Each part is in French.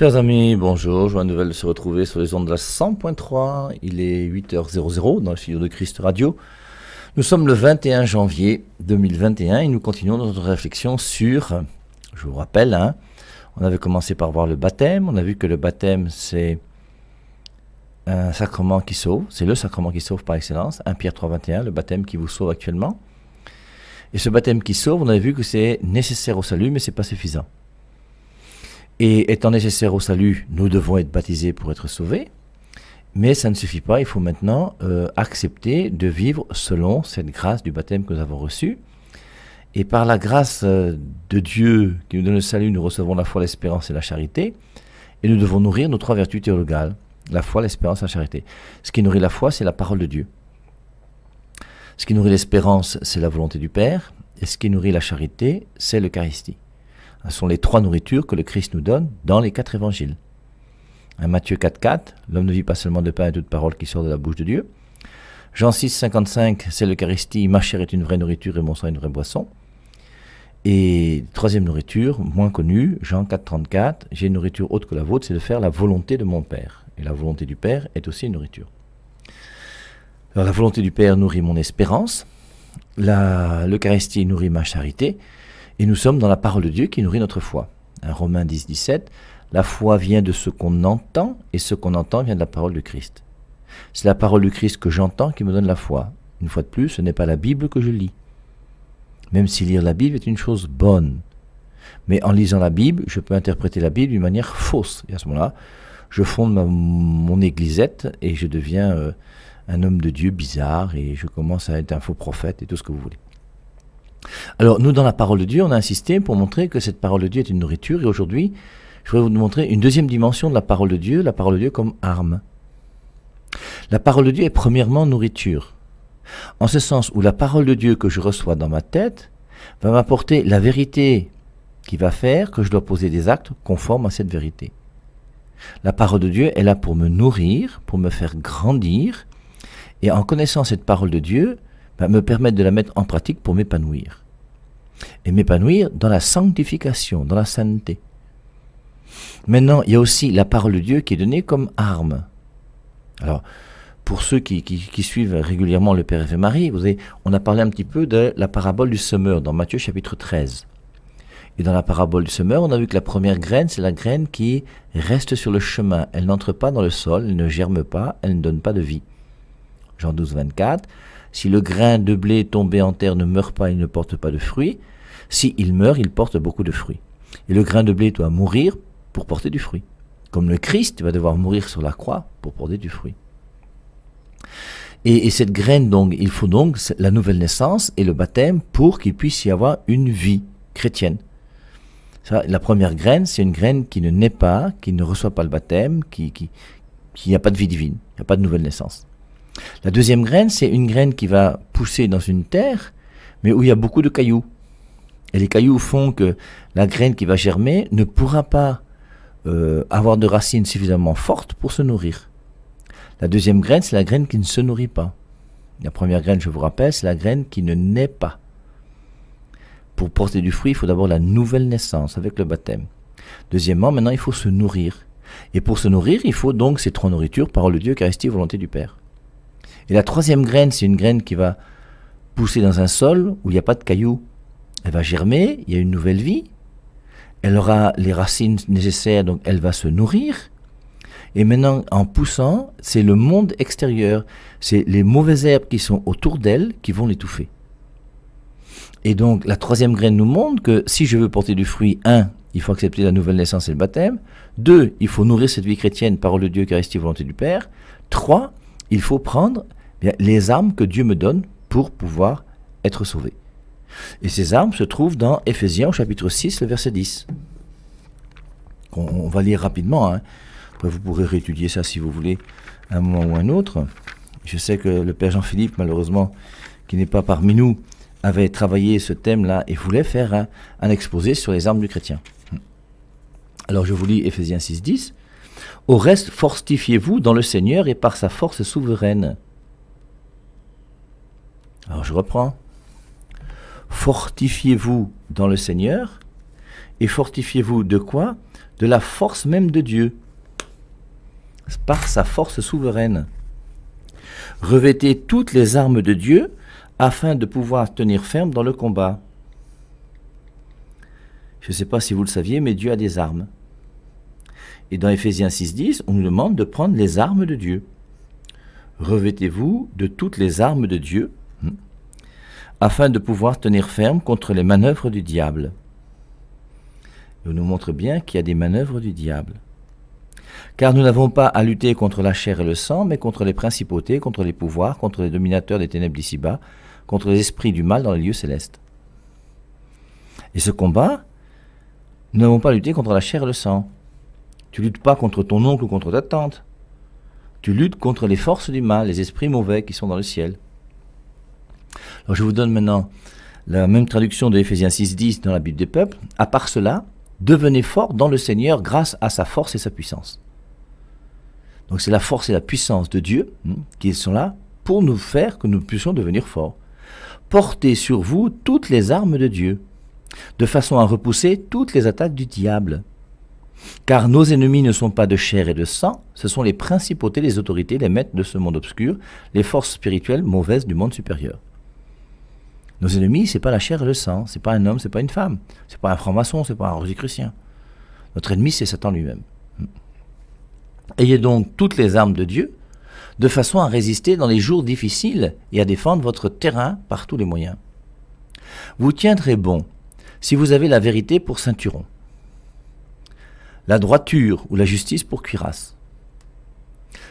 Chers amis, bonjour, joie nouvelle de se retrouver sur les ondes de la 100.3. Il est 8h00 dans le studio de Christ Radio. Nous sommes le 21 janvier 2021 et nous continuons notre réflexion sur, je vous rappelle, hein, on avait commencé par voir le baptême, on a vu que le baptême c'est un sacrement qui sauve, c'est le sacrement qui sauve par excellence, 1 Pierre 3.21, le baptême qui vous sauve actuellement. Et ce baptême qui sauve, on avait vu que c'est nécessaire au salut mais c'est pas suffisant. Et étant nécessaire au salut, nous devons être baptisés pour être sauvés. Mais ça ne suffit pas, il faut maintenant euh, accepter de vivre selon cette grâce du baptême que nous avons reçue. Et par la grâce euh, de Dieu qui nous donne le salut, nous recevons la foi, l'espérance et la charité. Et nous devons nourrir nos trois vertus théologales, la foi, l'espérance et la charité. Ce qui nourrit la foi, c'est la parole de Dieu. Ce qui nourrit l'espérance, c'est la volonté du Père. Et ce qui nourrit la charité, c'est l'Eucharistie. Ce sont les trois nourritures que le Christ nous donne dans les quatre évangiles. Hein, Matthieu 4,4, l'homme ne vit pas seulement de pain et de toute parole qui sort de la bouche de Dieu. Jean 6, 55, c'est l'Eucharistie, ma chair est une vraie nourriture et mon sang est une vraie boisson. Et troisième nourriture, moins connue, Jean 4.34, j'ai une nourriture haute que la vôtre, c'est de faire la volonté de mon Père. Et la volonté du Père est aussi une nourriture. Alors la volonté du Père nourrit mon espérance, l'Eucharistie nourrit ma charité, et nous sommes dans la parole de Dieu qui nourrit notre foi. Un Romains 10, 17, la foi vient de ce qu'on entend et ce qu'on entend vient de la parole du Christ. C'est la parole du Christ que j'entends qui me donne la foi. Une fois de plus, ce n'est pas la Bible que je lis. Même si lire la Bible est une chose bonne. Mais en lisant la Bible, je peux interpréter la Bible d'une manière fausse. Et à ce moment-là, je fonde mon églisette et je deviens euh, un homme de Dieu bizarre et je commence à être un faux prophète et tout ce que vous voulez. Alors nous, dans la parole de Dieu, on a insisté pour montrer que cette parole de Dieu est une nourriture. Et aujourd'hui, je vais vous montrer une deuxième dimension de la parole de Dieu, la parole de Dieu comme arme. La parole de Dieu est premièrement nourriture. En ce sens où la parole de Dieu que je reçois dans ma tête va m'apporter la vérité qui va faire que je dois poser des actes conformes à cette vérité. La parole de Dieu est là pour me nourrir, pour me faire grandir, et en connaissant cette parole de Dieu, me permettre de la mettre en pratique pour m'épanouir. Et m'épanouir dans la sanctification, dans la sainteté. Maintenant, il y a aussi la parole de Dieu qui est donnée comme arme. Alors, pour ceux qui, suivent régulièrement le Père et Marie, vous on a parlé un petit peu de la parabole du semeur dans Matthieu chapitre 13. Et dans la parabole du semeur, on a vu que la première graine, c'est la graine qui reste sur le chemin. Elle n'entre pas dans le sol, elle ne germe pas, elle ne donne pas de vie. Jean 12, 24. Si le grain de blé tombé en terre ne meurt pas, il ne porte pas de fruits. Si il meurt, il porte beaucoup de fruits. Et le grain de blé doit mourir pour porter du fruit. Comme le Christ va devoir mourir sur la croix pour porter du fruit. Et, cette graine, donc, il faut donc la nouvelle naissance et le baptême pour qu'il puisse y avoir une vie chrétienne. la première graine, c'est une graine qui ne naît pas, qui ne reçoit pas le baptême, qui, qui n'a pas de vie divine, n'y a pas de nouvelle naissance. La deuxième graine, c'est une graine qui va pousser dans une terre, mais où il y a beaucoup de cailloux. Et les cailloux font que la graine qui va germer ne pourra pas euh, avoir de racines suffisamment fortes pour se nourrir. La deuxième graine, c'est la graine qui ne se nourrit pas. La première graine, je vous rappelle, c'est la graine qui ne naît pas. Pour porter du fruit, il faut d'abord la nouvelle naissance avec le baptême. Deuxièmement, maintenant, il faut se nourrir. Et pour se nourrir, il faut donc ces trois nourritures, parole de Dieu, la volonté du Père. Et la troisième graine, c'est une graine qui va pousser dans un sol où il n'y a pas de cailloux. Elle va germer, il y a une nouvelle vie, elle aura les racines nécessaires, donc elle va se nourrir. Et maintenant, en poussant, c'est le monde extérieur, c'est les mauvaises herbes qui sont autour d'elle qui vont l'étouffer. Et donc, la troisième graine nous montre que si je veux porter du fruit, un, il faut accepter la nouvelle naissance et le baptême. Deux, il faut nourrir cette vie chrétienne, parole de Dieu, Eucharistie, volonté du Père. Trois, il faut prendre eh les armes que Dieu me donne pour pouvoir être sauvé. Et ces armes se trouvent dans Éphésiens chapitre 6, le verset 10. On, va lire rapidement. Hein. vous pourrez réétudier ça si vous voulez un moment ou un autre. Je sais que le Père Jean-Philippe, malheureusement, qui n'est pas parmi nous, avait travaillé ce thème-là et voulait faire un, exposé sur les armes du chrétien. Alors je vous lis Éphésiens 10. Au reste, fortifiez-vous dans le Seigneur et par sa force souveraine. Alors je reprends. Fortifiez-vous dans le Seigneur et fortifiez-vous de quoi De la force même de Dieu, par sa force souveraine. Revêtez toutes les armes de Dieu afin de pouvoir tenir ferme dans le combat. Je ne sais pas si vous le saviez, mais Dieu a des armes. Et dans Éphésiens 6.10, on nous demande de prendre les armes de Dieu. Revêtez-vous de toutes les armes de Dieu, hein, afin de pouvoir tenir ferme contre les manœuvres du diable. Et on nous montre bien qu'il y a des manœuvres du diable. Car nous n'avons pas à lutter contre la chair et le sang, mais contre les principautés, contre les pouvoirs, contre les dominateurs des ténèbres d'ici-bas, contre les esprits du mal dans les lieux célestes. Et ce combat, nous n'avons pas à lutter contre la chair et le sang, tu luttes pas contre ton oncle ou contre ta tante. Tu luttes contre les forces du mal, les esprits mauvais qui sont dans le ciel. Alors je vous donne maintenant la même traduction de Ephésiens 6.10 dans la Bible des peuples. À part cela, devenez forts dans le Seigneur grâce à sa force et sa puissance. Donc c'est la force et la puissance de Dieu hmm, qui sont là pour nous faire que nous puissions devenir forts. Portez sur vous toutes les armes de Dieu, de façon à repousser toutes les attaques du diable. Car nos ennemis ne sont pas de chair et de sang, ce sont les principautés, les autorités, les maîtres de ce monde obscur, les forces spirituelles mauvaises du monde supérieur. Nos ennemis, c'est pas la chair et le sang, ce n'est pas un homme, ce n'est pas une femme, ce n'est pas un franc-maçon, ce n'est pas un rosicrucien. Notre ennemi, c'est Satan lui-même. Ayez donc toutes les armes de Dieu, de façon à résister dans les jours difficiles et à défendre votre terrain par tous les moyens. Vous tiendrez bon si vous avez la vérité pour ceinturon la droiture ou la justice pour cuirasse.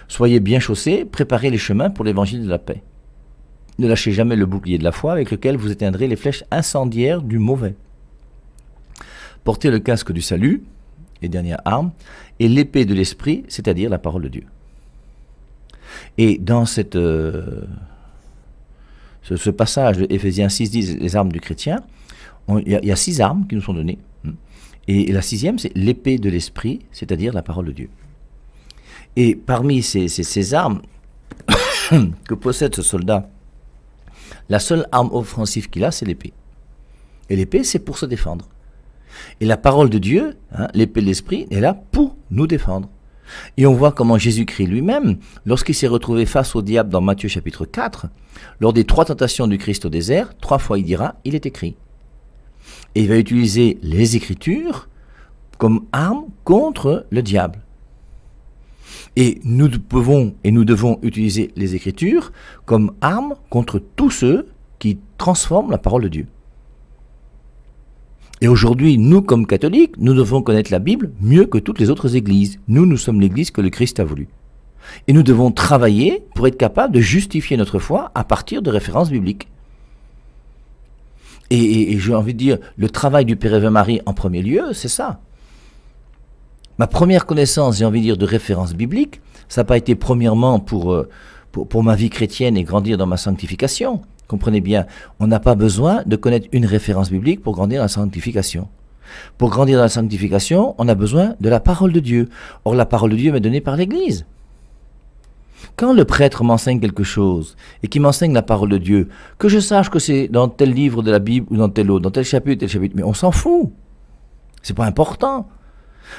Soyez bien chaussés, préparez les chemins pour l'évangile de la paix. Ne lâchez jamais le bouclier de la foi avec lequel vous éteindrez les flèches incendiaires du mauvais. Portez le casque du salut, les dernières armes, et l'épée de l'esprit, c'est-à-dire la parole de Dieu. Et dans cette, euh, ce, passage de Éphésiens 6, 10, les armes du chrétien, il y, a six armes qui nous sont données. Et la sixième, c'est l'épée de l'esprit, c'est-à-dire la parole de Dieu. Et parmi ces, armes que possède ce soldat, la seule arme offensive qu'il a, c'est l'épée. Et l'épée, c'est pour se défendre. Et la parole de Dieu, hein, l'épée de l'esprit, est là pour nous défendre. Et on voit comment Jésus-Christ lui-même, lorsqu'il s'est retrouvé face au diable dans Matthieu chapitre 4, lors des trois tentations du Christ au désert, trois fois il dira, il est écrit. Et il va utiliser les Écritures comme arme contre le diable. Et nous pouvons et nous devons utiliser les Écritures comme arme contre tous ceux qui transforment la parole de Dieu. Et aujourd'hui, nous comme catholiques, nous devons connaître la Bible mieux que toutes les autres églises. Nous, nous sommes l'église que le Christ a voulu. Et nous devons travailler pour être capables de justifier notre foi à partir de références bibliques. Et, et, j'ai envie de dire, le travail du Père ève Marie en premier lieu, c'est ça. Ma première connaissance, j'ai envie de dire, de référence biblique, ça n'a pas été premièrement pour, euh, pour, pour, ma vie chrétienne et grandir dans ma sanctification. Comprenez bien, on n'a pas besoin de connaître une référence biblique pour grandir dans la sanctification. Pour grandir dans la sanctification, on a besoin de la parole de Dieu. Or, la parole de Dieu m'est donnée par l'Église. Quand le prêtre m'enseigne quelque chose et qu'il m'enseigne la parole de Dieu, que je sache que c'est dans tel livre de la Bible ou dans tel autre, dans tel chapitre, tel chapitre, mais on s'en fout. C'est pas important.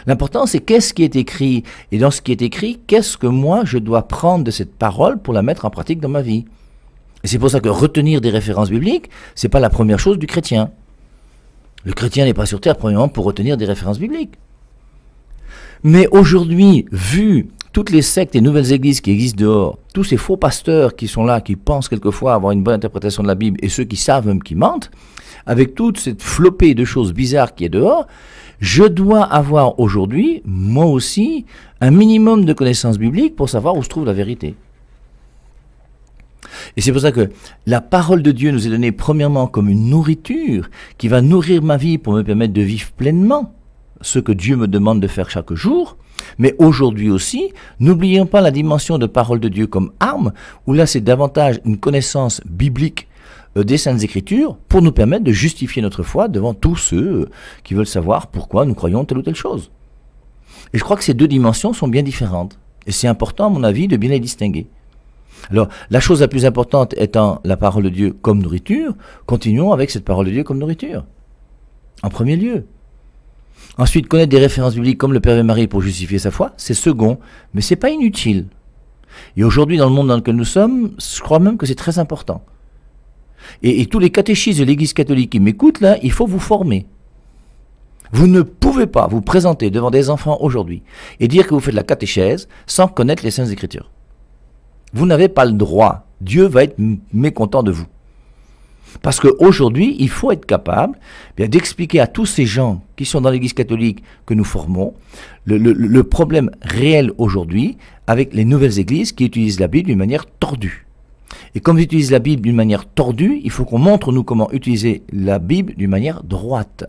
L'important, c'est qu'est-ce qui est écrit. Et dans ce qui est écrit, qu'est-ce que moi, je dois prendre de cette parole pour la mettre en pratique dans ma vie. Et c'est pour ça que retenir des références bibliques, c'est pas la première chose du chrétien. Le chrétien n'est pas sur terre, premièrement, pour retenir des références bibliques. Mais aujourd'hui, vu toutes les sectes et nouvelles églises qui existent dehors, tous ces faux pasteurs qui sont là, qui pensent quelquefois avoir une bonne interprétation de la Bible, et ceux qui savent même qui mentent, avec toute cette flopée de choses bizarres qui est dehors, je dois avoir aujourd'hui, moi aussi, un minimum de connaissances bibliques pour savoir où se trouve la vérité. Et c'est pour ça que la parole de Dieu nous est donnée premièrement comme une nourriture qui va nourrir ma vie pour me permettre de vivre pleinement ce que Dieu me demande de faire chaque jour, mais aujourd'hui aussi, n'oublions pas la dimension de parole de Dieu comme arme, où là c'est davantage une connaissance biblique euh, des Saintes Écritures pour nous permettre de justifier notre foi devant tous ceux euh, qui veulent savoir pourquoi nous croyons telle ou telle chose. Et je crois que ces deux dimensions sont bien différentes. Et c'est important, à mon avis, de bien les distinguer. Alors, la chose la plus importante étant la parole de Dieu comme nourriture, continuons avec cette parole de Dieu comme nourriture. En premier lieu. Ensuite, connaître des références bibliques comme le Père et Marie pour justifier sa foi, c'est second, mais c'est pas inutile. Et aujourd'hui, dans le monde dans lequel nous sommes, je crois même que c'est très important. Et, et, tous les catéchistes de l'Église catholique qui m'écoutent, là, il faut vous former. Vous ne pouvez pas vous présenter devant des enfants aujourd'hui et dire que vous faites la catéchèse sans connaître les Saintes Écritures. Vous n'avez pas le droit. Dieu va être mécontent de vous. Parce qu'aujourd'hui, il faut être capable eh d'expliquer à tous ces gens qui sont dans l'Église catholique que nous formons le, le problème réel aujourd'hui avec les nouvelles églises qui utilisent la Bible d'une manière tordue. Et comme ils utilisent la Bible d'une manière tordue, il faut qu'on montre nous comment utiliser la Bible d'une manière droite.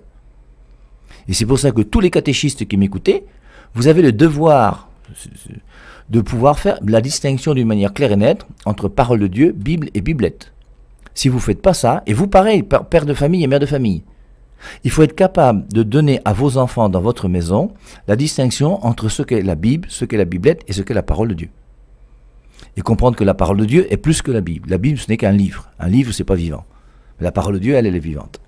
Et c'est pour ça que tous les catéchistes qui m'écoutaient, vous avez le devoir de pouvoir faire la distinction d'une manière claire et nette entre parole de Dieu, Bible et Biblette. Si vous ne faites pas ça, et vous pareil, père de famille et mère de famille, il faut être capable de donner à vos enfants dans votre maison la distinction entre ce qu'est la Bible, ce qu'est la Biblette et ce qu'est la parole de Dieu. Et comprendre que la parole de Dieu est plus que la Bible. La Bible, ce n'est qu'un livre. Un livre, ce n'est pas vivant. Mais la parole de Dieu, elle, elle est vivante.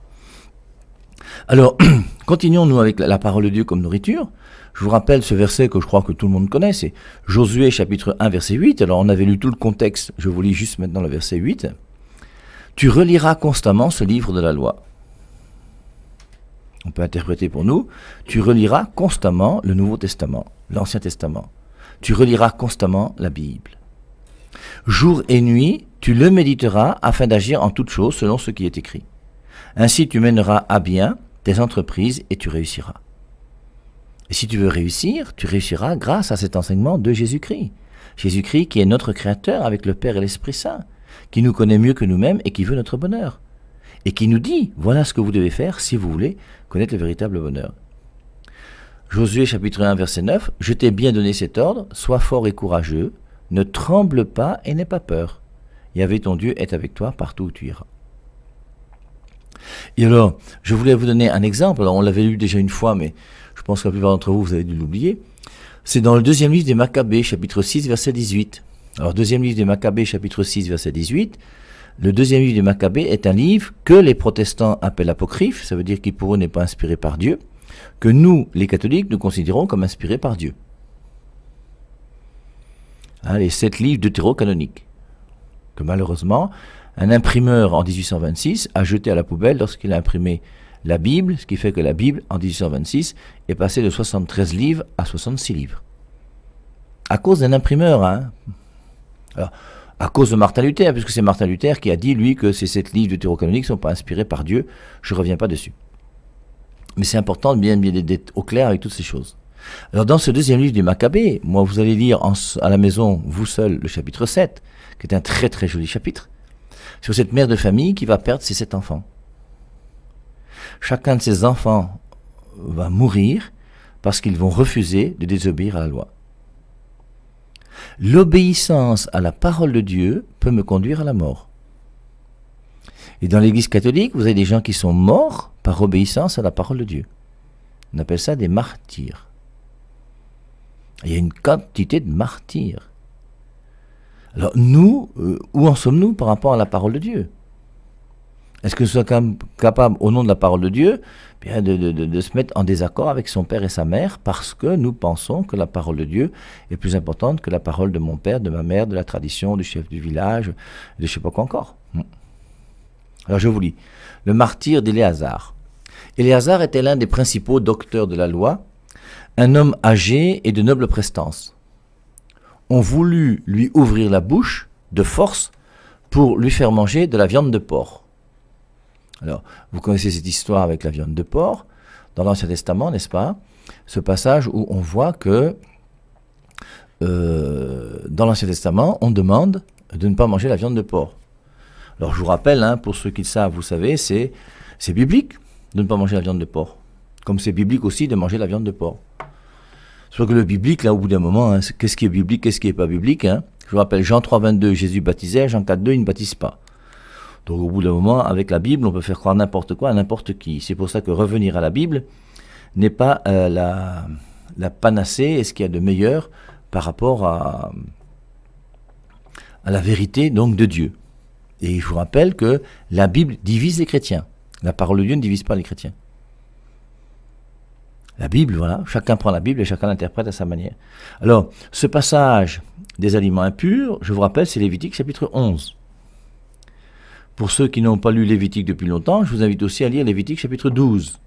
Alors, continuons-nous avec la parole de Dieu comme nourriture. Je vous rappelle ce verset que je crois que tout le monde connaît, c'est Josué chapitre 1 verset 8. Alors on avait lu tout le contexte, je vous lis juste maintenant le verset 8. Tu reliras constamment ce livre de la loi. On peut interpréter pour nous, tu reliras constamment le Nouveau Testament, l'Ancien Testament. Tu reliras constamment la Bible. Jour et nuit, tu le méditeras afin d'agir en toute chose selon ce qui est écrit. Ainsi tu mèneras à bien tes entreprises et tu réussiras. Et si tu veux réussir, tu réussiras grâce à cet enseignement de Jésus-Christ. Jésus-Christ qui est notre Créateur avec le Père et l'Esprit Saint qui nous connaît mieux que nous-mêmes et qui veut notre bonheur. Et qui nous dit, voilà ce que vous devez faire si vous voulez connaître le véritable bonheur. Josué chapitre 1 verset 9, Je t'ai bien donné cet ordre, sois fort et courageux, ne tremble pas et n'aie pas peur. Yahvé ton Dieu est avec toi partout où tu iras. Et alors, je voulais vous donner un exemple, on l'avait lu déjà une fois, mais je pense que la plupart d'entre vous, vous avez dû l'oublier. C'est dans le deuxième livre des Maccabées, chapitre 6, verset 18. Alors, deuxième livre des Maccabées, chapitre 6, verset 18. Le deuxième livre des Maccabées est un livre que les protestants appellent apocryphe, ça veut dire qu'il pour eux n'est pas inspiré par Dieu, que nous, les catholiques, nous considérons comme inspiré par Dieu. Hein, les sept livres de canonique, que malheureusement, un imprimeur en 1826 a jeté à la poubelle lorsqu'il a imprimé la Bible, ce qui fait que la Bible, en 1826, est passée de 73 livres à 66 livres. À cause d'un imprimeur, hein, alors, à cause de Martin Luther, hein, puisque c'est Martin Luther qui a dit, lui, que ces sept livres canonique ne sont pas inspirés par Dieu. Je ne reviens pas dessus. Mais c'est important de bien, bien d'être au clair avec toutes ces choses. Alors dans ce deuxième livre du Maccabée, moi vous allez lire en, à la maison, vous seul, le chapitre 7, qui est un très très joli chapitre, sur cette mère de famille qui va perdre ses sept enfants. Chacun de ses enfants va mourir parce qu'ils vont refuser de désobéir à la loi. L'obéissance à la parole de Dieu peut me conduire à la mort. Et dans l'Église catholique, vous avez des gens qui sont morts par obéissance à la parole de Dieu. On appelle ça des martyrs. Il y a une quantité de martyrs. Alors nous, euh, où en sommes-nous par rapport à la parole de Dieu Est-ce que nous sommes capables, au nom de la parole de Dieu, eh de, se mettre en désaccord avec son père et sa mère parce que nous pensons que la parole de Dieu est plus importante que la parole de mon père, de ma mère, de la tradition, du chef du village, de je ne sais pas quoi encore. Hmm. Alors je vous lis. Le martyr d'Éléazar. Éléazar était l'un des principaux docteurs de la loi, un homme âgé et de noble prestance. On voulut lui ouvrir la bouche de force pour lui faire manger de la viande de porc. Alors, vous connaissez cette histoire avec la viande de porc dans l'Ancien Testament, n'est-ce pas Ce passage où on voit que euh, dans l'Ancien Testament, on demande de ne pas manger la viande de porc. Alors je vous rappelle, hein, pour ceux qui le savent, vous savez, c'est, c'est biblique de ne pas manger la viande de porc. Comme c'est biblique aussi de manger la viande de porc. Sauf que le biblique, là, au bout d'un moment, hein, qu'est-ce qui est biblique, qu'est-ce qui n'est pas biblique hein Je vous rappelle, Jean 3, 22, Jésus baptisait, Jean 4, 2, il ne baptise pas. Donc au bout d'un moment, avec la Bible, on peut faire croire n'importe quoi à n'importe qui. C'est pour ça que revenir à la Bible n'est pas euh, la, panacée est ce qu'il y a de meilleur par rapport à, la vérité donc de Dieu. Et je vous rappelle que la Bible divise les chrétiens. La parole de Dieu ne divise pas les chrétiens. La Bible, voilà, chacun prend la Bible et chacun l'interprète à sa manière. Alors, ce passage des aliments impurs, je vous rappelle, c'est Lévitique chapitre 11. Pour ceux qui n'ont pas lu Lévitique depuis longtemps, je vous invite aussi à lire Lévitique chapitre 12.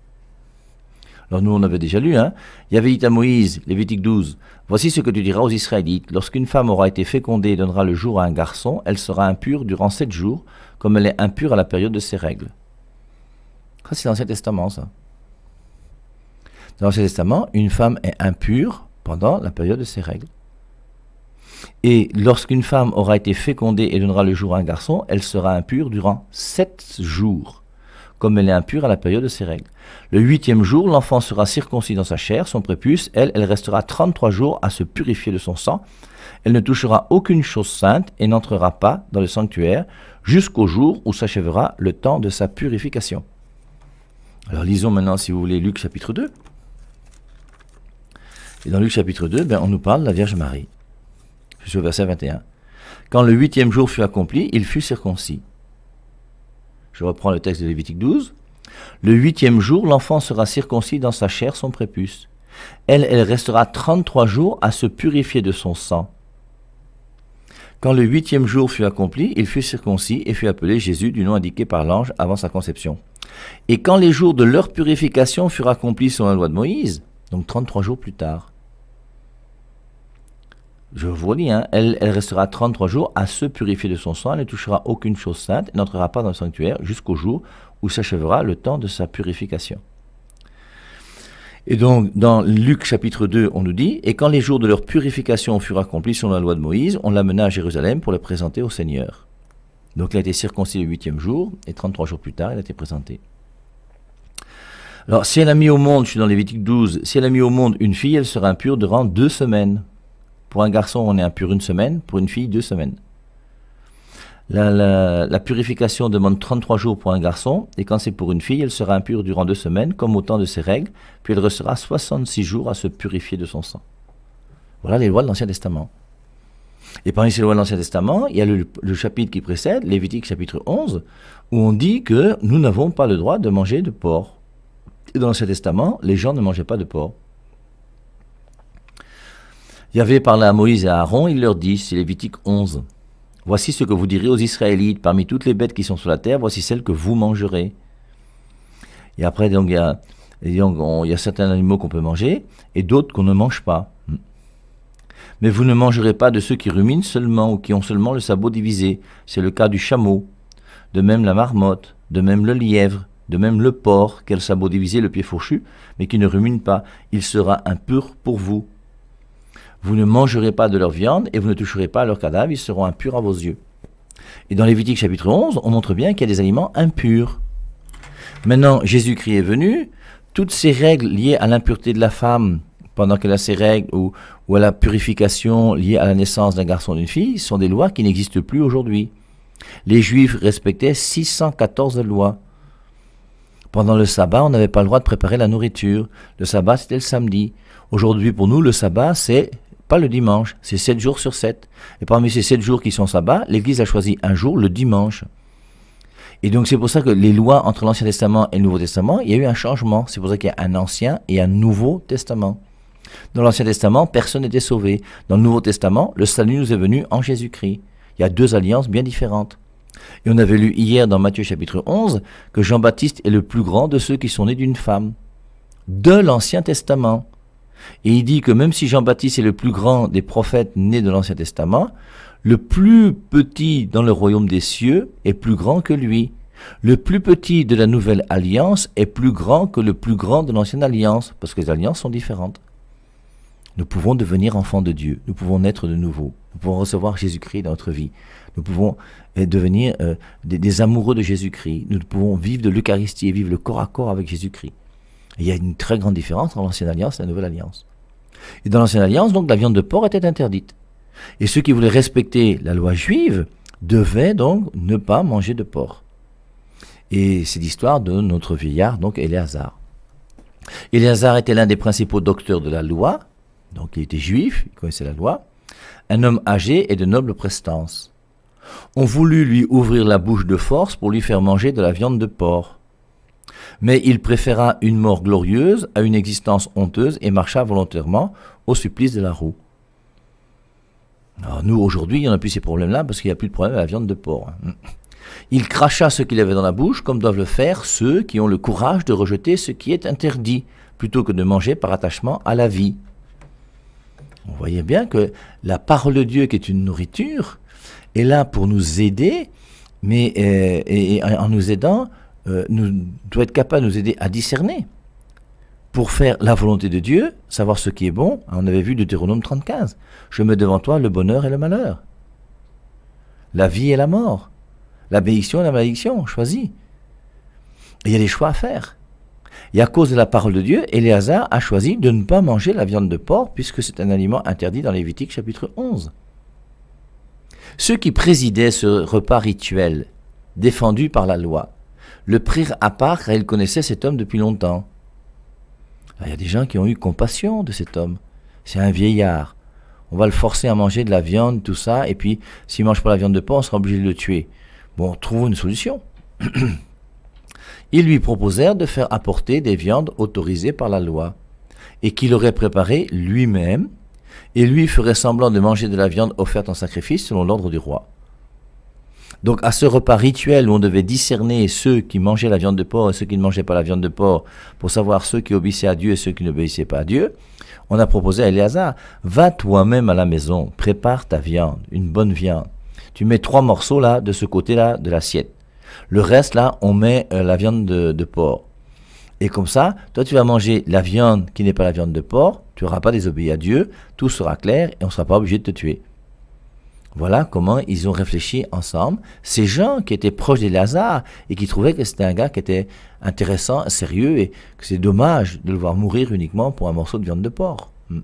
Alors nous, on avait déjà lu, hein. Il y avait dit à Moïse, Lévitique 12, Voici ce que tu diras aux Israélites. Lorsqu'une femme aura été fécondée et donnera le jour à un garçon, elle sera impure durant sept jours, comme elle est impure à la période de ses règles. Ça, c'est l'Ancien Testament, ça. Dans l'Ancien Testament, une femme est impure pendant la période de ses règles. Et lorsqu'une femme aura été fécondée et donnera le jour à un garçon, elle sera impure durant sept jours, comme elle est impure à la période de ses règles. Le huitième jour, l'enfant sera circoncis dans sa chair, son prépuce, elle, elle restera 33 jours à se purifier de son sang. Elle ne touchera aucune chose sainte et n'entrera pas dans le sanctuaire jusqu'au jour où s'achèvera le temps de sa purification. Alors lisons maintenant, si vous voulez, Luc chapitre 2. Et dans Luc chapitre 2, ben, on nous parle de la Vierge Marie jusqu'au verset 21. Quand le huitième jour fut accompli, il fut circoncis. Je reprends le texte de Lévitique 12. Le huitième jour, l'enfant sera circoncis dans sa chair, son prépuce. Elle, elle restera 33 jours à se purifier de son sang. Quand le huitième jour fut accompli, il fut circoncis et fut appelé Jésus du nom indiqué par l'ange avant sa conception. Et quand les jours de leur purification furent accomplis selon la loi de Moïse, donc 33 jours plus tard, je vous le dis, hein, elle, restera 33 jours à se purifier de son sang, elle ne touchera aucune chose sainte, n'entrera pas dans le sanctuaire jusqu'au jour où s'achèvera le temps de sa purification. Et donc, dans Luc chapitre 2, on nous dit, Et quand les jours de leur purification furent accomplis selon la loi de Moïse, on l'amena à Jérusalem pour le présenter au Seigneur. Donc elle a été circoncis le huitième jour, et 33 jours plus tard, elle a été présentée. Alors, si elle a mis au monde, je suis dans Lévitique 12, si elle a mis au monde une fille, elle sera impure durant deux semaines. Pour un garçon, on est impur une semaine, pour une fille, deux semaines. La, purification demande 33 jours pour un garçon, et quand c'est pour une fille, elle sera impure durant deux semaines, comme au temps de ses règles, puis elle restera 66 jours à se purifier de son sang. Voilà les lois de l'Ancien Testament. Et parmi ces lois de l'Ancien Testament, il y a le, chapitre qui précède, Lévitique chapitre 11, où on dit que nous n'avons pas le droit de manger de porc. Et dans l'Ancien Testament, les gens ne mangeaient pas de porc avait parlé à Moïse et à Aaron, il leur dit, c'est Lévitique 11. Voici ce que vous direz aux Israélites, parmi toutes les bêtes qui sont sur la terre, voici celles que vous mangerez. Et après, donc, il y a, certains animaux qu'on peut manger et d'autres qu'on ne mange pas. Mais vous ne mangerez pas de ceux qui ruminent seulement ou qui ont seulement le sabot divisé. C'est le cas du chameau, de même la marmotte, de même le lièvre, de même le porc, quel sabot divisé, le pied fourchu, mais qui ne rumine pas. Il sera impur pour vous. Vous ne mangerez pas de leur viande et vous ne toucherez pas à leurs cadavres, ils seront impurs à vos yeux. Et dans Lévitique chapitre 11, on montre bien qu'il y a des aliments impurs. Maintenant, Jésus-Christ est venu, toutes ces règles liées à l'impureté de la femme pendant qu'elle a ses règles ou, ou à la purification liée à la naissance d'un garçon ou d'une fille sont des lois qui n'existent plus aujourd'hui. Les Juifs respectaient 614 lois. Pendant le sabbat, on n'avait pas le droit de préparer la nourriture. Le sabbat, c'était le samedi. Aujourd'hui, pour nous, le sabbat, c'est pas le dimanche. C'est 7 jours sur 7. Et parmi ces sept jours qui sont sabbats, l'Église a choisi un jour, le dimanche. Et donc c'est pour ça que les lois entre l'Ancien Testament et le Nouveau Testament, il y a eu un changement. C'est pour ça qu'il y a un Ancien et un Nouveau Testament. Dans l'Ancien Testament, personne n'était sauvé. Dans le Nouveau Testament, le salut nous est venu en Jésus-Christ. Il y a deux alliances bien différentes. Et on avait lu hier dans Matthieu chapitre 11 que Jean-Baptiste est le plus grand de ceux qui sont nés d'une femme. De l'Ancien Testament. Et il dit que même si Jean-Baptiste est le plus grand des prophètes nés de l'Ancien Testament, le plus petit dans le royaume des cieux est plus grand que lui. Le plus petit de la nouvelle alliance est plus grand que le plus grand de l'ancienne alliance, parce que les alliances sont différentes. Nous pouvons devenir enfants de Dieu, nous pouvons naître de nouveau, nous pouvons recevoir Jésus-Christ dans notre vie, nous pouvons euh, devenir euh, des amoureux de Jésus-Christ, nous pouvons vivre de l'Eucharistie et vivre le corps à corps avec Jésus-Christ il y a une très grande différence entre l'ancienne alliance et la nouvelle alliance. Et dans l'ancienne alliance, donc, la viande de porc était interdite. Et ceux qui voulaient respecter la loi juive devaient donc ne pas manger de porc. Et c'est l'histoire de notre vieillard, donc Éléazar. Éléazar était l'un des principaux docteurs de la loi, donc il était juif, il connaissait la loi, un homme âgé et de noble prestance. On voulut lui ouvrir la bouche de force pour lui faire manger de la viande de porc. Mais il préféra une mort glorieuse à une existence honteuse et marcha volontairement au supplice de la roue. Alors nous, aujourd'hui, il en a plus ces problèmes-là parce qu'il n'y a plus de problème à la viande de porc. Hein. Il cracha ce qu'il avait dans la bouche, comme doivent le faire ceux qui ont le courage de rejeter ce qui est interdit, plutôt que de manger par attachement à la vie. On voyez bien que la parole de Dieu, qui est une nourriture, est là pour nous aider, mais euh, et en nous aidant, euh, doit être capable de nous aider à discerner pour faire la volonté de Dieu, savoir ce qui est bon. On avait vu Deutéronome 35. Je mets devant toi le bonheur et le malheur, la vie et la mort, la bénédiction et la malédiction, choisis. il y a des choix à faire. Et à cause de la parole de Dieu, Éléazar a choisi de ne pas manger la viande de porc, puisque c'est un aliment interdit dans Lévitique chapitre 11. Ceux qui présidaient ce repas rituel défendu par la loi le prirent à part car ils connaissaient cet homme depuis longtemps. Ah, il y a des gens qui ont eu compassion de cet homme. C'est un vieillard. On va le forcer à manger de la viande, tout ça, et puis s'il mange pas la viande de pain, on sera obligé de le tuer. Bon, trouvons une solution. Ils lui proposèrent de faire apporter des viandes autorisées par la loi, et qu'il aurait préparé lui-même, et lui ferait semblant de manger de la viande offerte en sacrifice selon l'ordre du roi. Donc à ce repas rituel où on devait discerner ceux qui mangeaient la viande de porc et ceux qui ne mangeaient pas la viande de porc pour savoir ceux qui obéissaient à Dieu et ceux qui n'obéissaient pas à Dieu, on a proposé à Eléazar va toi-même à la maison, prépare ta viande, une bonne viande. Tu mets trois morceaux là, de ce côté-là, de l'assiette. Le reste là, on met euh, la viande de, de porc. Et comme ça, toi tu vas manger la viande qui n'est pas la viande de porc, tu n'auras pas désobéi à Dieu, tout sera clair et on ne sera pas obligé de te tuer. Voilà comment ils ont réfléchi ensemble. Ces gens qui étaient proches des Lazare et qui trouvaient que c'était un gars qui était intéressant, sérieux, et que c'est dommage de le voir mourir uniquement pour un morceau de viande de porc. Hmm.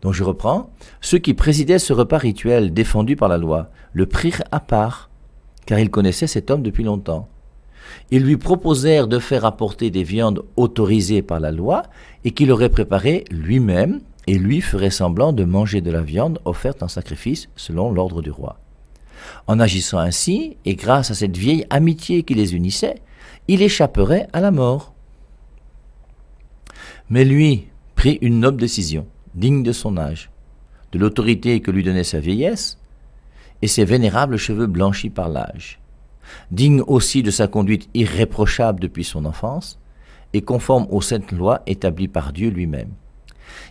Donc je reprends. Ceux qui présidaient ce repas rituel défendu par la loi le prirent à part, car ils connaissaient cet homme depuis longtemps. Ils lui proposèrent de faire apporter des viandes autorisées par la loi et qu'il aurait préparées lui-même et lui ferait semblant de manger de la viande offerte en sacrifice selon l'ordre du roi. En agissant ainsi, et grâce à cette vieille amitié qui les unissait, il échapperait à la mort. Mais lui prit une noble décision, digne de son âge, de l'autorité que lui donnait sa vieillesse, et ses vénérables cheveux blanchis par l'âge, digne aussi de sa conduite irréprochable depuis son enfance, et conforme aux saintes lois établies par Dieu lui-même.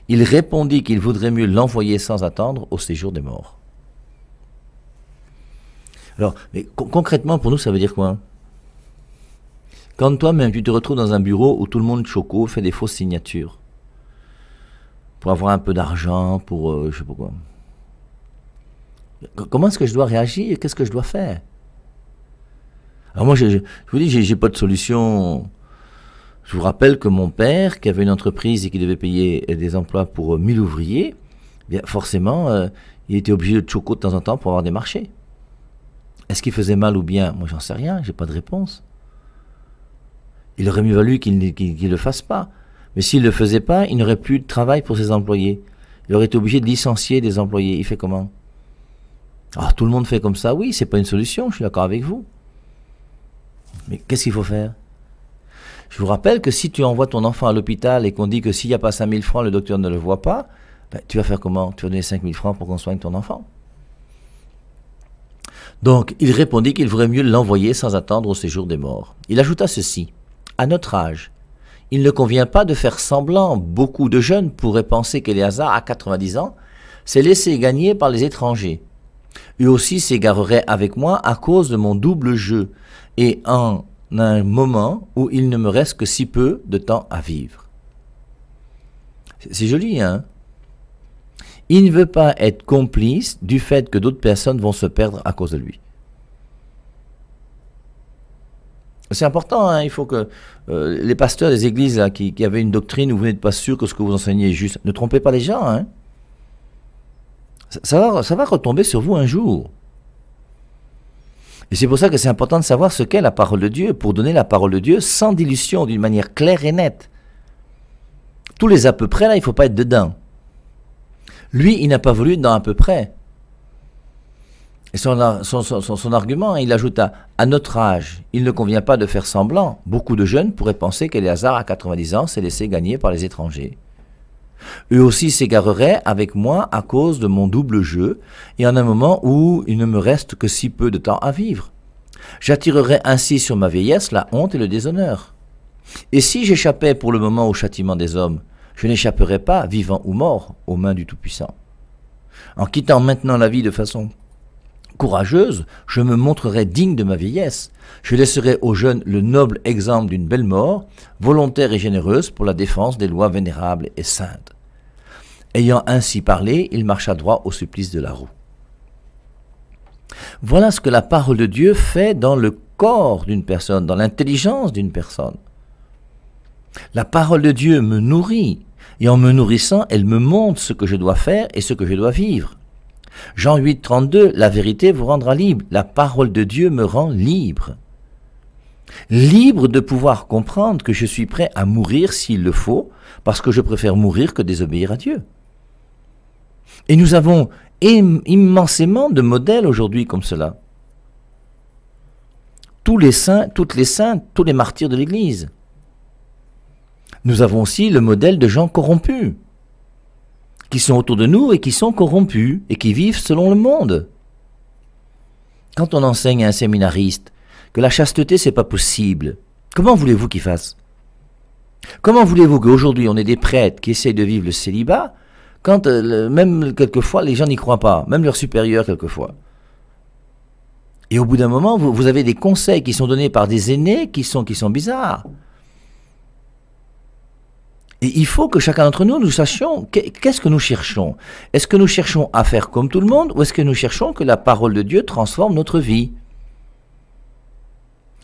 Il répondit qu'il voudrait mieux l'envoyer sans attendre au séjour des morts. Alors, mais concrètement, pour nous, ça veut dire quoi Quand toi-même, tu te retrouves dans un bureau où tout le monde choco fait des fausses signatures. Pour avoir un peu d'argent, pour euh, je sais pas quoi. comment est-ce que je dois réagir Qu'est-ce que je dois faire Alors moi, je, je vous dis, j'ai pas de solution je vous rappelle que mon père, qui avait une entreprise et qui devait payer euh, des emplois pour 1000 euh, ouvriers, eh bien forcément, euh, il était obligé de choco de temps en temps pour avoir des marchés. Est-ce qu'il faisait mal ou bien Moi, j'en sais rien, j'ai pas de réponse. Il aurait mieux valu qu'il ne le fasse pas. Mais s'il ne le faisait pas, il n'aurait plus de travail pour ses employés. Il aurait été obligé de licencier des employés. Il fait comment Alors ah, tout le monde fait comme ça, oui, c'est pas une solution, je suis d'accord avec vous. Mais qu'est-ce qu'il faut faire je vous rappelle que si tu envoies ton enfant à l'hôpital et qu'on dit que s'il n'y a pas 5000 francs, le docteur ne le voit pas, ben, tu vas faire comment Tu vas donner 5000 francs pour qu'on soigne ton enfant. Donc, il répondit qu'il vaudrait mieux l'envoyer sans attendre au séjour des morts. Il ajouta ceci À notre âge, il ne convient pas de faire semblant. Beaucoup de jeunes pourraient penser qu'Eléazar, à 90 ans, s'est laissé gagner par les étrangers. Eux aussi s'égareraient avec moi à cause de mon double jeu, et en un moment où il ne me reste que si peu de temps à vivre. C'est joli, hein Il ne veut pas être complice du fait que d'autres personnes vont se perdre à cause de lui. C'est important, hein, il faut que euh, les pasteurs des églises qui, avaient une doctrine où vous n'êtes pas sûr que ce que vous enseignez est juste, ne trompez pas les gens. Hein. Ça, ça va retomber sur vous un jour. Et c'est pour ça que c'est important de savoir ce qu'est la parole de Dieu, pour donner la parole de Dieu sans dilution, d'une manière claire et nette. Tous les à peu près, là, il ne faut pas être dedans. Lui, il n'a pas voulu être dans à peu près. Et son, son, argument, hein, il ajoute à, notre âge, il ne convient pas de faire semblant. Beaucoup de jeunes pourraient penser hasard à 90 ans, s'est laissé gagner par les étrangers. Eux aussi s'égareraient avec moi à cause de mon double jeu, et en un moment où il ne me reste que si peu de temps à vivre. J'attirerais ainsi sur ma vieillesse la honte et le déshonneur. Et si j'échappais pour le moment au châtiment des hommes, je n'échapperais pas, vivant ou mort, aux mains du Tout-Puissant. En quittant maintenant la vie de façon courageuse, je me montrerai digne de ma vieillesse. Je laisserai aux jeunes le noble exemple d'une belle mort, volontaire et généreuse pour la défense des lois vénérables et saintes. Ayant ainsi parlé, il marcha droit au supplice de la roue. Voilà ce que la parole de Dieu fait dans le corps d'une personne, dans l'intelligence d'une personne. La parole de Dieu me nourrit, et en me nourrissant, elle me montre ce que je dois faire et ce que je dois vivre. Jean 8, 32, la vérité vous rendra libre. La parole de Dieu me rend libre. Libre de pouvoir comprendre que je suis prêt à mourir s'il le faut, parce que je préfère mourir que désobéir à Dieu. Et nous avons immensément de modèles aujourd'hui comme cela. Tous les saints, toutes les saintes, tous les martyrs de l'Église. Nous avons aussi le modèle de gens corrompus qui sont autour de nous et qui sont corrompus et qui vivent selon le monde. Quand on enseigne à un séminariste que la chasteté c'est pas possible, comment voulez-vous qu'il fasse Comment voulez-vous qu'aujourd'hui on ait des prêtres qui essayent de vivre le célibat quand euh, même quelquefois les gens n'y croient pas, même leurs supérieurs quelquefois et au bout d'un moment, vous, vous, avez des conseils qui sont donnés par des aînés qui sont, qui sont bizarres. Et il faut que chacun d'entre nous, nous sachions qu'est-ce que nous cherchons. Est-ce que nous cherchons à faire comme tout le monde ou est-ce que nous cherchons que la parole de Dieu transforme notre vie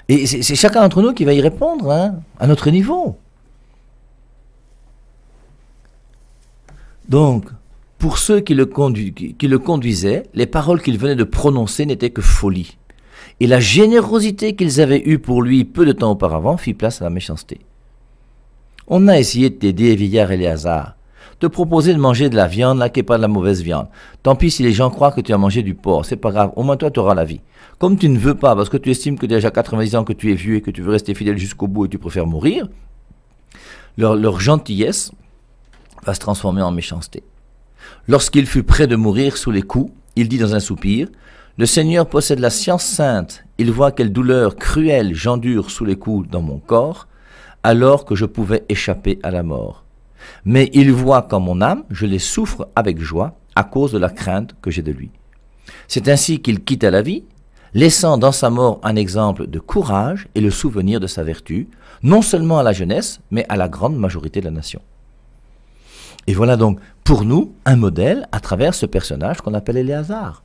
Et c'est chacun d'entre nous qui va y répondre, hein, à notre niveau. Donc, pour ceux qui le, qui le conduisaient, les paroles qu'ils venaient de prononcer n'étaient que folie. Et la générosité qu'ils avaient eue pour lui peu de temps auparavant fit place à la méchanceté. On a essayé de t'aider, Vieillard hasards. Te proposer de manger de la viande là qui pas de la mauvaise viande. Tant pis si les gens croient que tu as mangé du porc, c'est pas grave, au moins toi tu auras la vie. Comme tu ne veux pas, parce que tu estimes que tu as déjà 90 ans, que tu es vieux et que tu veux rester fidèle jusqu'au bout et tu préfères mourir, leur, leur gentillesse va se transformer en méchanceté. Lorsqu'il fut près de mourir sous les coups, il dit dans un soupir, le Seigneur possède la science sainte, il voit quelle douleur cruelle j'endure sous les coups dans mon corps, alors que je pouvais échapper à la mort. Mais il voit qu'en mon âme, je les souffre avec joie à cause de la crainte que j'ai de lui. C'est ainsi qu'il quitte la vie, laissant dans sa mort un exemple de courage et le souvenir de sa vertu, non seulement à la jeunesse, mais à la grande majorité de la nation. Et voilà donc pour nous un modèle à travers ce personnage qu'on appelle Éléazar.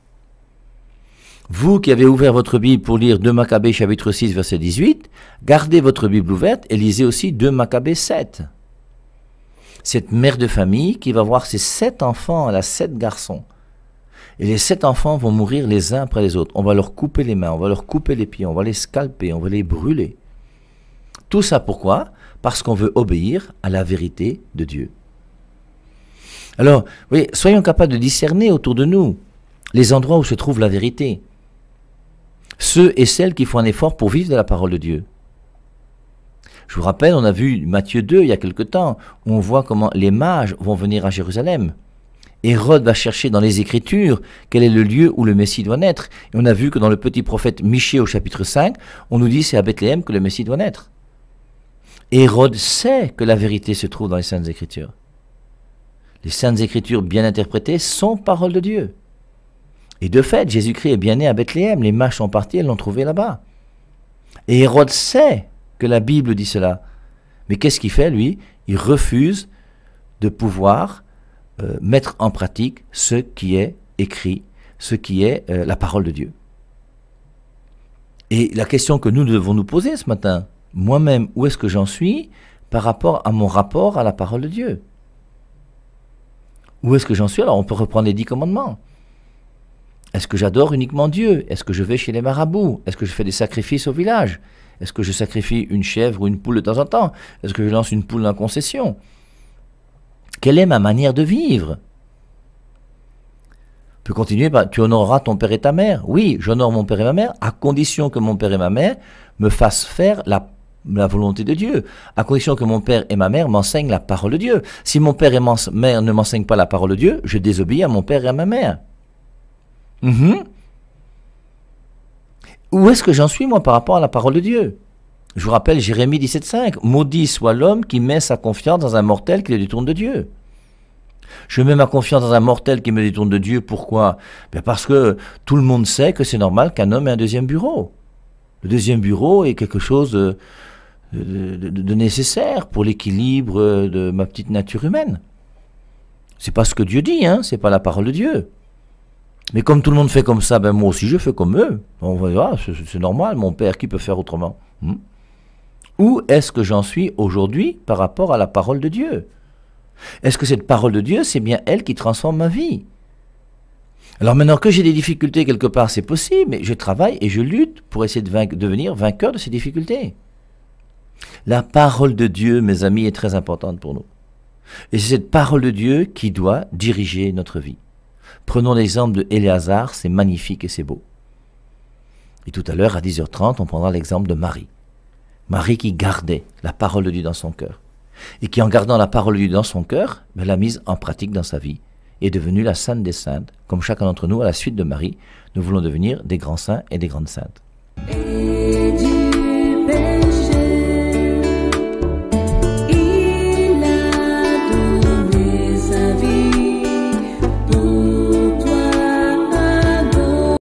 Vous qui avez ouvert votre Bible pour lire 2 Maccabée chapitre 6 verset 18, gardez votre Bible ouverte et lisez aussi 2 Maccabée 7. Cette mère de famille qui va voir ses sept enfants, elle a sept garçons. Et les sept enfants vont mourir les uns après les autres. On va leur couper les mains, on va leur couper les pieds, on va les scalper, on va les brûler. Tout ça pourquoi Parce qu'on veut obéir à la vérité de Dieu. Alors, oui, soyons capables de discerner autour de nous les endroits où se trouve la vérité ceux et celles qui font un effort pour vivre de la parole de Dieu. Je vous rappelle, on a vu Matthieu 2 il y a quelque temps, où on voit comment les mages vont venir à Jérusalem. Hérode va chercher dans les Écritures quel est le lieu où le Messie doit naître. Et on a vu que dans le petit prophète Michée au chapitre 5, on nous dit c'est à Bethléem que le Messie doit naître. Hérode sait que la vérité se trouve dans les Saintes Écritures. Les Saintes Écritures bien interprétées sont parole de Dieu. Et de fait, Jésus-Christ est bien né à Bethléem. Les mâches sont parties, elles l'ont trouvé là-bas. Et Hérode sait que la Bible dit cela. Mais qu'est-ce qu'il fait, lui Il refuse de pouvoir euh, mettre en pratique ce qui est écrit, ce qui est euh, la parole de Dieu. Et la question que nous devons nous poser ce matin, moi-même, où est-ce que j'en suis par rapport à mon rapport à la parole de Dieu Où est-ce que j'en suis Alors on peut reprendre les dix commandements. Est-ce que j'adore uniquement Dieu Est-ce que je vais chez les marabouts Est-ce que je fais des sacrifices au village Est-ce que je sacrifie une chèvre ou une poule de temps en temps Est-ce que je lance une poule dans la concession Quelle est ma manière de vivre On peut continuer Tu honoreras ton père et ta mère. Oui, j'honore mon père et ma mère, à condition que mon père et ma mère me fassent faire la la volonté de Dieu, à condition que mon père et ma mère m'enseignent la parole de Dieu. Si mon père et ma mère ne m'enseignent pas la parole de Dieu, je désobéis à mon père et à ma mère. Mhm. Où est-ce que j'en suis, moi, par rapport à la parole de Dieu Je vous rappelle Jérémie 17,5. Maudit soit l'homme qui met sa confiance dans un mortel qui le détourne de Dieu. Je mets ma confiance dans un mortel qui me détourne de Dieu. Pourquoi ben, Parce que tout le monde sait que c'est normal qu'un homme ait un deuxième bureau. Le deuxième bureau est quelque chose de, de nécessaire pour l'équilibre de ma petite nature humaine. C'est pas ce que Dieu dit, hein, c'est pas la parole de Dieu. Mais comme tout le monde fait comme ça, ben moi aussi je fais comme eux. On va ah, c'est normal, mon père, qui peut faire autrement hmm. Où est-ce que j'en suis aujourd'hui par rapport à la parole de Dieu Est-ce que cette parole de Dieu, c'est bien elle qui transforme ma vie Alors maintenant que j'ai des difficultés quelque part, c'est possible, mais je travaille et je lutte pour essayer de devenir vainqueur de ces difficultés. La parole de Dieu, mes amis, est très importante pour nous. Et c'est cette parole de Dieu qui doit diriger notre vie. Prenons l'exemple de Éléazar, c'est magnifique et c'est beau. Et tout à l'heure, à 10h30, on prendra l'exemple de Marie. Marie qui gardait la parole de Dieu dans son cœur. Et qui, en gardant la parole de Dieu dans son cœur, ben, l'a mise en pratique dans sa vie. Et est devenue la sainte des saintes. Comme chacun d'entre nous, à la suite de Marie, nous voulons devenir des grands saints et des grandes saintes.